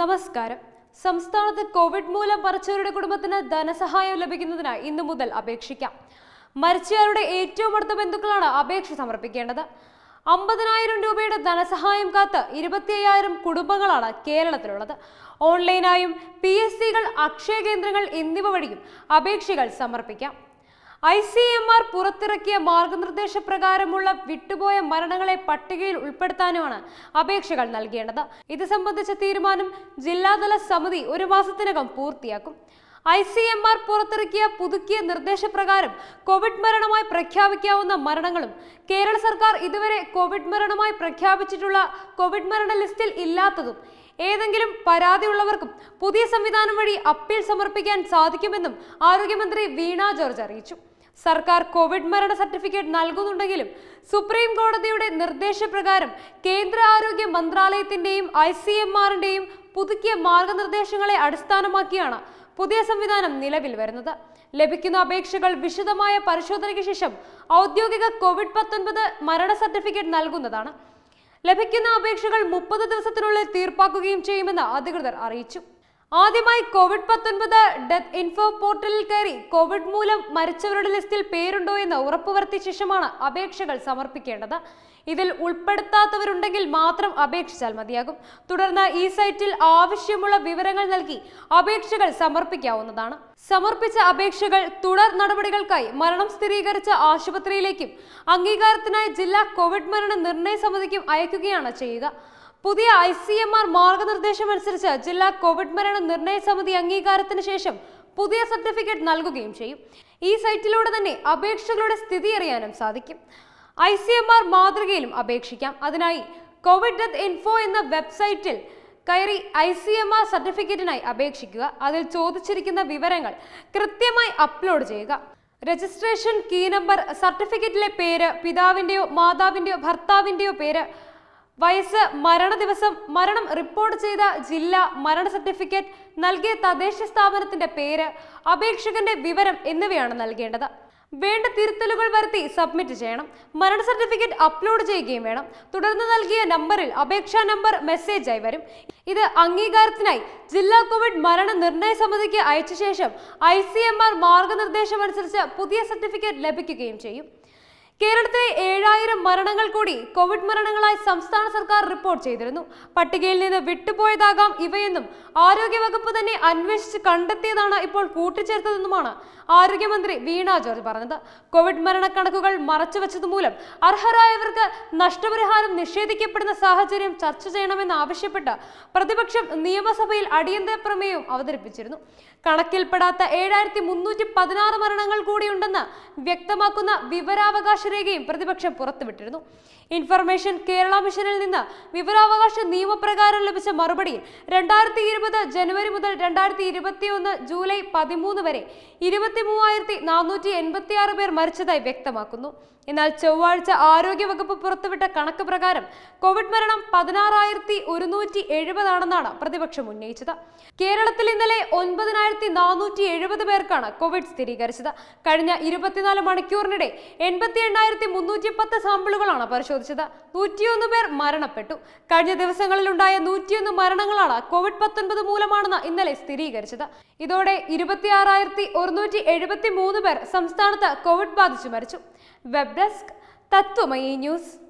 നമസ്കാരം സംസ്ഥാനത്ത് കോവിഡ് മൂലം മരിച്ചവരുടെ കുടുംബത്തിന് ധനസഹായം ലഭിക്കുന്നതിന് ഇന്നു മുതൽ അപേക്ഷിക്കാം മരിച്ചവരുടെ ഏറ്റവും അടുത്ത ബന്ധുക്കളാണ് അപേക്ഷ സമർപ്പിക്കേണ്ടത് അമ്പതിനായിരം രൂപയുടെ ധനസഹായം കാത്ത് ഇരുപത്തിയ്യായിരം കുടുംബങ്ങളാണ് കേരളത്തിലുള്ളത് ഓൺലൈനായും പി എസ് സികൾ അക്ഷയ കേന്ദ്രങ്ങൾ എന്നിവ വഴിയും അപേക്ഷകൾ സമർപ്പിക്കാം ഐ സി എം ആർ പുറത്തിറക്കിയ മാർഗനിർദ്ദേശ പ്രകാരമുള്ള വിട്ടുപോയ മരണങ്ങളെ പട്ടികയിൽ ഉൾപ്പെടുത്താനുമാണ് അപേക്ഷകൾ നൽകേണ്ടത് ഇത് സംബന്ധിച്ച തീരുമാനം ജില്ലാതല സമിതി ഒരു മാസത്തിനകം പൂർത്തിയാക്കും ഐ സി എം ആർ പുറത്തിറക്കിയ പുതുക്കിയ നിർദ്ദേശപ്രകാരം കോവിഡ് മരണമായി പ്രഖ്യാപിക്കാവുന്ന മരണങ്ങളും കേരള സർക്കാർ ഇതുവരെ കോവിഡ് മരണമായി പ്രഖ്യാപിച്ചിട്ടുള്ള കോവിഡ് മരണ ലിസ്റ്റിൽ ഇല്ലാത്തതും ഏതെങ്കിലും പരാതിയുള്ളവർക്കും പുതിയ സംവിധാനം വഴി അപ്പീൽ സമർപ്പിക്കാൻ സാധിക്കുമെന്നും ആരോഗ്യമന്ത്രി വീണ ജോർജ് അറിയിച്ചു സർക്കാർ കോവിഡ് മരണ സർട്ടിഫിക്കറ്റ് നൽകുന്നുണ്ടെങ്കിലും സുപ്രീം കോടതിയുടെ നിർദ്ദേശപ്രകാരം കേന്ദ്ര ആരോഗ്യ മന്ത്രാലയത്തിന്റെയും ഐ സി എം ആറിന്റെയും പുതുക്കിയ മാർഗനിർദ്ദേശങ്ങളെ അടിസ്ഥാനമാക്കിയാണ് പുതിയ സംവിധാനം നിലവിൽ വരുന്നത് ലഭിക്കുന്ന അപേക്ഷകൾ വിശദമായ പരിശോധനയ്ക്ക് ശേഷം ഔദ്യോഗിക കോവിഡ് പത്തൊൻപത് മരണ സർട്ടിഫിക്കറ്റ് നൽകുന്നതാണ് ലഭിക്കുന്ന അപേക്ഷകൾ മുപ്പത് ദിവസത്തിനുള്ളിൽ തീർപ്പാക്കുകയും ചെയ്യുമെന്ന് അധികൃതർ അറിയിച്ചു ആദ്യമായി കോവിഡ് പത്തൊൻപത് ഡെത്ത് ഇൻഫോ പോർട്ടലിൽ കയറി കോവിഡ് മൂലം മരിച്ചവരുടെ ലിസ്റ്റിൽ പേരുണ്ടോ എന്ന് ഉറപ്പുവരുത്തിയ ശേഷമാണ് അപേക്ഷകൾ സമർപ്പിക്കേണ്ടത് ഇതിൽ ഉൾപ്പെടുത്താത്തവരുണ്ടെങ്കിൽ മാത്രം അപേക്ഷിച്ചാൽ മതിയാകും തുടർന്ന് ഈ സൈറ്റിൽ ആവശ്യമുള്ള വിവരങ്ങൾ നൽകി അപേക്ഷകൾ സമർപ്പിക്കാവുന്നതാണ് സമർപ്പിച്ച അപേക്ഷകൾ തുടർ നടപടികൾക്കായി മരണം സ്ഥിരീകരിച്ച ആശുപത്രിയിലേക്കും അംഗീകാരത്തിനായി ജില്ലാ കോവിഡ് മരണ നിർണയ സമിതിക്കും അയക്കുകയാണ് ചെയ്യുക പുതിയ ഐ സി എം ആർ മാർഗനിർദ്ദേശം അനുസരിച്ച് ജില്ലാ കോവിഡ് മരണ നിർണയ സമിതി അംഗീകാരത്തിന് ശേഷം പുതിയ സർട്ടിഫിക്കറ്റ് നൽകുകയും ചെയ്യും ഈ സൈറ്റിലൂടെ തന്നെ അപേക്ഷകളുടെ സ്ഥിതി അറിയാനും സാധിക്കും ഐ സി എം ആർ മാതൃകയിലും അപേക്ഷിക്കാം അതിനായി കോവിഡ് ഡെത്ത് ഇൻഫോ എന്ന വെബ്സൈറ്റിൽ കയറി ഐ സി എം ആർ സർട്ടിഫിക്കറ്റിനായി അപേക്ഷിക്കുക അതിൽ ചോദിച്ചിരിക്കുന്ന വിവരങ്ങൾ കൃത്യമായി അപ്ലോഡ് ചെയ്യുക രജിസ്ട്രേഷൻ കീ നമ്പർ സർട്ടിഫിക്കറ്റിലെ പേര് പിതാവിൻ്റെയോ മാതാവിൻ്റെയോ ഭർത്താവിൻ്റെയോ പേര് വയസ്സ് മരണ ദിവസം മരണം റിപ്പോർട്ട് ചെയ്ത ജില്ല മരണ സർട്ടിഫിക്കറ്റ് നൽകിയ തദ്ദേശ സ്ഥാപനത്തിന്റെ പേര് അപേക്ഷകന്റെ വിവരം എന്നിവയാണ് നൽകേണ്ടത് വേണ്ട തിരുത്തലുകൾ വരുത്തി സബ്മിറ്റ് ചെയ്യണം മരണ സർട്ടിഫിക്കറ്റ് അപ്ലോഡ് ചെയ്യുകയും വേണം തുടർന്ന് നൽകിയ നമ്പറിൽ അപേക്ഷാ നമ്പർ മെസ്സേജായി വരും ഇത് അംഗീകാരത്തിനായി ജില്ലാ കോവിഡ് മരണ നിർണയ സമിതിക്ക് അയച്ച ശേഷം ഐ സി എം ആർ മാർഗനിർദ്ദേശമനുസരിച്ച് പുതിയ സർട്ടിഫിക്കറ്റ് ലഭിക്കുകയും ചെയ്യും കേരളത്തിലെ ഏഴായിരം മരണങ്ങൾ കൂടി കോവിഡ് മരണങ്ങളായി സംസ്ഥാന സർക്കാർ റിപ്പോർട്ട് ചെയ്തിരുന്നു പട്ടികയിൽ നിന്ന് വിട്ടുപോയതാകാം ഇവയെന്നും ആരോഗ്യവകുപ്പ് തന്നെ അന്വേഷിച്ച് കണ്ടെത്തിയതാണ് ഇപ്പോൾ കൂട്ടിച്ചേർത്തതെന്നുമാണ് ആരോഗ്യമന്ത്രി വീണ ജോർജ് പറഞ്ഞത് കോവിഡ് മരണക്കണക്കുകൾ മറച്ചുവെച്ചതുമൂലം അർഹരായവർക്ക് നഷ്ടപരിഹാരം നിഷേധിക്കപ്പെടുന്ന സാഹചര്യം ചർച്ച ചെയ്യണമെന്നാവശ്യപ്പെട്ട് പ്രതിപക്ഷം നിയമസഭയിൽ അടിയന്തര പ്രമേയം അവതരിപ്പിച്ചിരുന്നു കണക്കിൽപ്പെടാത്ത ഏഴായിരത്തി മരണങ്ങൾ കൂടിയുണ്ടെന്ന് വ്യക്തമാക്കുന്ന വിവരാവകാശ അവകാശരേഖയും പ്രതിപക്ഷം പുറത്തുവിട്ടിരുന്നു ഇൻഫർമേഷൻ കേരള മിഷനിൽ നിന്ന് വിവരാവകാശ നിയമപ്രകാരം ലഭിച്ച മറുപടിയിൽ രണ്ടായിരത്തി ഇരുപത് ജനുവരി മുതൽ രണ്ടായിരത്തി ഇരുപത്തിയൊന്ന് ജൂലൈ പതിമൂന്ന് വരെ ഇരുപത്തി മൂവായിരത്തി നാനൂറ്റി എൺപത്തി ആറ് പേർ മരിച്ചതായി വ്യക്തമാക്കുന്നു എന്നാൽ ചൊവ്വാഴ്ച ആരോഗ്യവകുപ്പ് പുറത്തുവിട്ട കണക്ക് പ്രകാരം കോവിഡ് മരണം പതിനാറായിരത്തി ഒരുന്നൂറ്റി എഴുപതാണെന്നാണ് പ്രതിപക്ഷം ഉന്നയിച്ചത് കേരളത്തിൽ ഇന്നലെ ഒൻപതിനായിരത്തി നാനൂറ്റി എഴുപത് പേർക്കാണ് കോവിഡ് സ്ഥിരീകരിച്ചത് കഴിഞ്ഞ ഇരുപത്തിനാല് മണിക്കൂറിനിടെ എൺപത്തി എണ്ണായിരത്തി മുന്നൂറ്റി പത്ത് സാമ്പിളുകളാണ് പരിശോധിച്ചത് നൂറ്റിയൊന്ന് പേർ മരണപ്പെട്ടു കഴിഞ്ഞ ദിവസങ്ങളിലുണ്ടായ നൂറ്റിയൊന്ന് മരണങ്ങളാണ് കോവിഡ് പത്തൊൻപത് മൂലമാണെന്ന് ഇന്നലെ സ്ഥിരീകരിച്ചത് ഇതോടെ ഇരുപത്തിയാറായിരത്തി ഒരുന്നൂറ്റി എഴുപത്തി മൂന്ന് പേർ സംസ്ഥാനത്ത് കോവിഡ് ബാധിച്ചു മരിച്ചു വെബ് ഡെസ്ക് തത്വമയി ന്യൂസ്